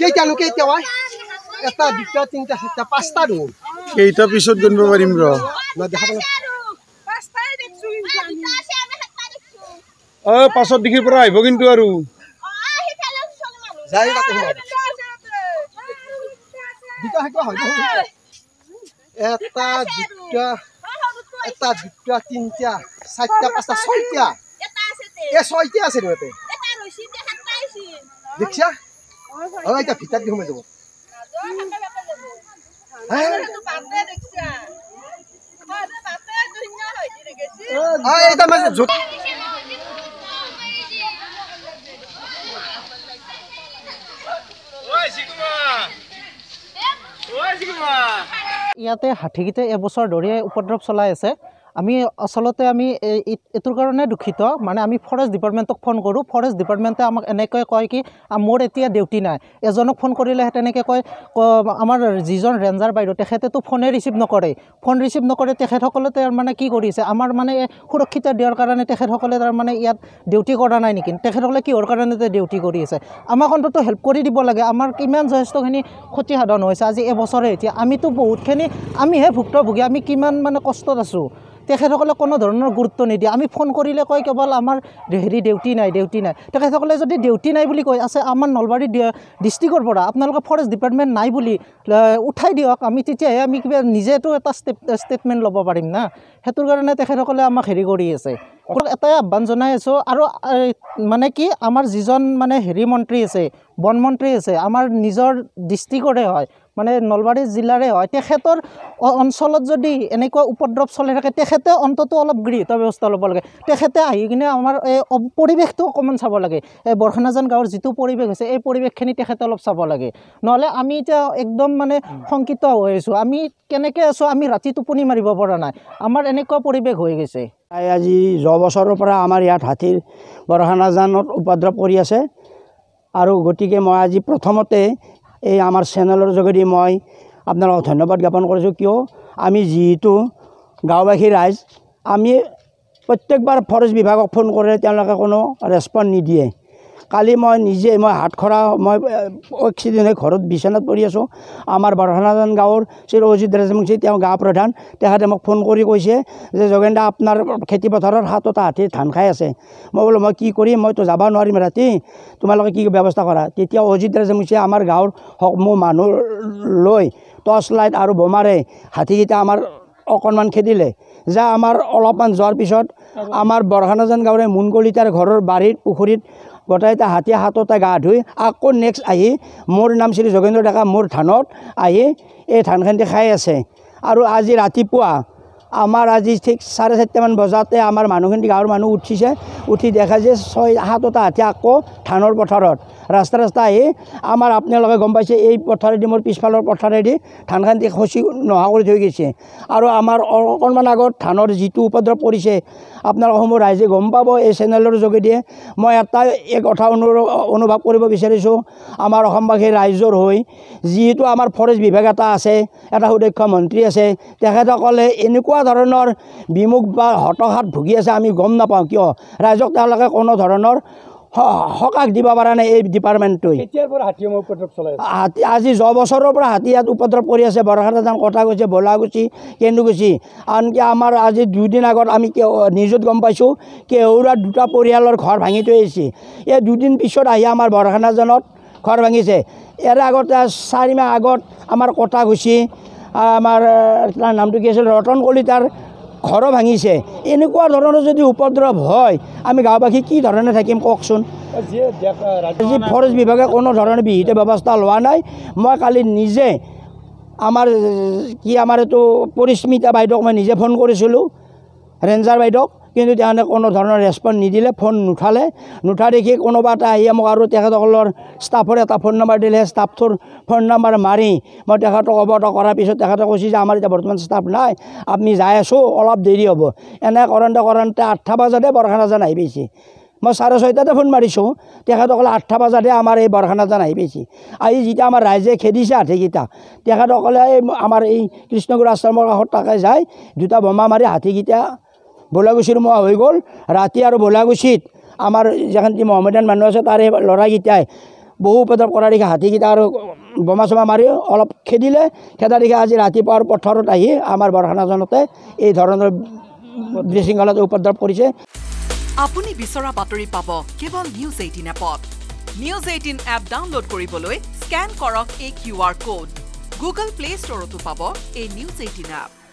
কেইটা লোক কেইটা ভাই এটা দুটা তিনিটা চাৰিটা পাঁচটা দোকান কেইটা পিছত গণিব পাৰিম ৰ অ' পাছত দেখিৰ পৰা আহিব কিন্তু আৰু এটা দুটা এটা দুটা তিনিটা চাৰিটা পাঁচটা ছয়টা এই ছয়টা আছে দেখোন দেখিছা অ এটা ভিতৰত সোমাই যাব ইয়াতে হাতীকেইটাই এবছৰ দৰিয়াই উপদ্ৰৱ চলাই আছে আমি আচলতে আমি এইটোৰ কাৰণে দুখিত মানে আমি ফৰেষ্ট ডিপাৰ্টমেণ্টক ফোন কৰোঁ ফৰেষ্ট ডিপাৰ্টমেণ্টে আমাক এনেকৈ কয় কি মোৰ এতিয়া ডিউটি নাই এজনক ফোন কৰিলেহে তেনেকৈ কয় আমাৰ যিজন ৰেঞ্জাৰ বাইদেউ তেখেতেতো ফোনে ৰিচিভ নকৰে ফোন ৰিচিভ নকৰে তেখেতসকলে তাৰমানে কি কৰিছে আমাৰ মানে সুৰক্ষিত দিয়াৰ কাৰণে তেখেতসকলে তাৰমানে ইয়াত ডিউটি কৰা নাই নেকি তেখেতসকলে কিহৰ কাৰণে ডিউটি কৰি আছে আমাক অন্ততঃ হেল্প কৰি দিব লাগে আমাৰ কিমান যথেষ্টখিনি ক্ষতি সাধন হৈছে আজি এবছৰে এতিয়া আমিতো বহুতখিনি আমিহে ভুক্তভোগী আমি কিমান মানে কষ্টত আছোঁ তেখেতসকলে কোনো ধৰণৰ গুৰুত্ব নিদিয়ে আমি ফোন কৰিলে কয় কেৱল আমাৰ হেৰি ডিউটি নাই ডিউটি নাই তেখেতসকলে যদি ডিউটি নাই বুলি কয় আছে আমাৰ নলবাৰী ডিষ্ট্ৰিক্টৰ পৰা আপোনালোকৰ ফৰেষ্ট ডিপাৰ্টমেণ্ট নাই বুলি উঠাই দিয়ক আমি তেতিয়াহে আমি কিবা নিজেতো এটা ষ্টেটমেণ্ট ল'ব পাৰিম না সেইটোৰ কাৰণে তেখেতসকলে আমাক হেৰি কৰি আছে অকল এটাই আহ্বান জনাই আছোঁ আৰু মানে কি আমাৰ যিজন মানে হেৰি মন্ত্ৰী আছে বনমন্ত্ৰী আছে আমাৰ নিজৰ ডিষ্ট্ৰিক্টৰে হয় মানে নলবাৰী জিলাৰে হয় তেখেতৰ অঞ্চলত যদি এনেকুৱা উপদ্ৰৱ চলি থাকে তেখেতে অন্ততঃ অলপ গৃহীত ব্যৱস্থা ল'ব লাগে তেখেতে আহি কিনে আমাৰ এই পৰিৱেশটো অকণমান চাব লাগে এই বৰখানাজান গাঁৱৰ যিটো পৰিৱেশ হৈছে এই পৰিৱেশখিনি তেখেতে অলপ চাব লাগে নহ'লে আমি এতিয়া একদম মানে শংকিত হৈ আছোঁ আমি কেনেকৈ আছোঁ আমি ৰাতি টোপনি মাৰিব পৰা নাই আমাৰ এনেকুৱা পৰিৱেশ হৈ গৈছে আজি যোৱা বছৰৰ পৰা আমাৰ ইয়াত হাতীৰ বৰখানাজানত উপদ্ৰৱ কৰি আছে আৰু গতিকে মই আজি প্ৰথমতে এই আমাৰ চেনেলৰ যোগেদি মই আপোনালোকক ধন্যবাদ জ্ঞাপন কৰিছোঁ কিয় আমি যিহেতু গাঁওবাসী ৰাইজ আমি প্ৰত্যেকবাৰ ফৰেষ্ট বিভাগক ফোন কৰে তেওঁলোকে কোনো ৰেচপণ্ড নিদিয়ে কালি মই নিজে মই হাত খৰা মই এক্সিডেণ্ট হৈ ঘৰত বিচনাত পৰি আছোঁ আমাৰ বৰহানাজান গাঁৱৰ শ্ৰী অজিত ৰাজমুখী তেওঁ গা প্ৰধান তেখেতে মোক ফোন কৰি কৈছে যে যোগেন দা আপোনাৰ খেতিপথাৰৰ এটা হাতীৰ ধান খাই আছে মই বোলো মই কি কৰিম মইতো যাব নোৱাৰিম ৰাতি তোমালোকে কি ব্যৱস্থা কৰা তেতিয়া অজিত ৰাজমুখীয়ে আমাৰ গাঁৱৰ সকলো মানুহ লৈ টৰ্চ লাইট আৰু বোমাৰে হাতীকেইটা আমাৰ অকণমান খেদিলে যে আমাৰ অলপমান যোৱাৰ পিছত আমাৰ বৰহানাজান গাঁৱৰে মুনকলিতাৰ ঘৰৰ বাৰীত পুখুৰীত গোটাই এটা হাতী হাততে গা ধুই আকৌ নেক্সট আহি মোৰ নাম শ্ৰী যোগেন্দ্ৰ ডেকা মোৰ ধানত আহি এই ধানখিনি খাই আছে আৰু আজি ৰাতিপুৱা আমাৰ আজি ঠিক চাৰে চাৰিটামান বজাতে আমাৰ মানুহখিনি গাঁৱৰ মানুহ উঠিছে উঠি দেখা যায় ছয় সাতটা হাতী আকৌ ধানৰ পথাৰত ৰাস্তা ৰাস্তা আহি আমাৰ আপোনালোকে গম পাইছে এই পথাৰেদি মোৰ পিছফালৰ পথাৰেদি ধানখান সচি নোহোৱা কৰি থৈ গৈছে আৰু আমাৰ অকণমান আগত ধানৰ যিটো উপদ্ৰৱ কৰিছে আপোনালোকসমূহ ৰাইজে গম পাব এই চেনেলৰ যোগেদিয়ে মই এটা এই কথা অনুৰো অনুভৱ কৰিব বিচাৰিছোঁ আমাৰ অসমবাসী ৰাইজৰ হৈ যিহেতু আমাৰ ফৰেষ্ট বিভাগ এটা আছে এটা সুদক্ষ মন্ত্ৰী আছে তেখেতসকলে এনেকুৱা ধৰণৰ বিমুখ বা হতঘাত ভুগি আছে আমি গম নাপাওঁ কিয় ৰাইজক তেওঁলোকে কোনো ধৰণৰ সকাহ দিব পৰা নাই এই ডিপাৰ্টমেণ্টটোৱে হাতী আজি যোৱা বছৰৰ পৰা হাতী ইয়াত উপদ্ৰৱ কৰি আছে বৰষাৰ ধান কটা গৈছে বলা গুচি কেন্দু গুচি আনকি আমাৰ আজি দুদিন আগত আমি নিউজত গম পাইছোঁ কেউৰা দুটা পৰিয়ালৰ ঘৰ ভাঙি থৈ আহিছে এই দুদিন পিছত আহি আমাৰ বৰষাণাজনত ঘৰ ভাঙিছে ইয়াৰে আগতে চাৰিমাহ আগত আমাৰ কটা গুচি আমাৰ তাৰ নামটো কি আছিল ৰতন কলিতাৰ ঘৰো ভাঙিছে এনেকুৱা ধৰণৰ যদি উপদ্ৰৱ হয় আমি গাঁওবাসী কি ধৰণে থাকিম কওকচোন যি ফৰেষ্ট বিভাগে কোনো ধৰণৰ বিহিত ব্যৱস্থা লোৱা নাই মই কালি নিজে আমাৰ কি আমাৰ এইটো পৰিস্মিতা বাইদেউক মই নিজে ফোন কৰিছিলোঁ ৰেঞ্জাৰ বাইদেউক কিন্তু তেওঁলোকে কোনো ধৰণৰ ৰেচপণ্ড নিদিলে ফোন নুঠালে নুঠা দেখি কোনোবা এটা আহিয়ে মোক আৰু তেখেতসকলৰ ষ্টাফৰ এটা ফোন নম্বৰ দিলে ষ্টাফটোৰ ফোন নম্বৰ মাৰি মই তেখেতক অৱগত কৰাৰ পিছত তেখেতে কৈছে যে আমাৰ এতিয়া বৰ্তমান ষ্টাফ নাই আপুনি যাই আছোঁ অলপ দেৰি হ'ব এনে কৰোঁতে কৰোঁতে আঠটা বজাতে বৰখানাজান আহি পাইছে মই চাৰে ছয়টাতে ফোন মাৰিছোঁ তেখেতসকলে আঠটা বজাতে আমাৰ এই বৰখানাজান আহি পাইছে আহি যেতিয়া আমাৰ ৰাইজে খেদিছে হাতীকেইটা তেখেতসকলে এই আমাৰ এই কৃষ্ণগুৰু আশ্ৰমৰ কাষত তাকে যায় দুটা বোমা মাৰি হাতীকেইটা ভোলাগুছিৰ মোৱা হৈ গ'ল ৰাতি আৰু ভোলাগুছিত আমাৰ যেখান যি মহমেদান মানুহ আছে তাৰে ল'ৰাকেইটাই বহু উপদ্ৰৱ কৰা দেখি হাতীকেইটা আৰু বোমা চমা মাৰি অলপ খেদিলে খেদা দেখি আজি আৰু পথাৰত আহি আমাৰ বৰখানাজনতে এই ধৰণৰ বিশৃংখলাত উপদ্ৰৱ কৰিছে আপুনি বিচৰা বাতৰি পাব কেৱল নিউজ এইটিন এপত নিউজ এইটিন এপ ডাউনলোড কৰিবলৈ স্কেন কৰক এই Q R code Google play ষ্টৰতো পাব এই নিউজ এইটিন এপ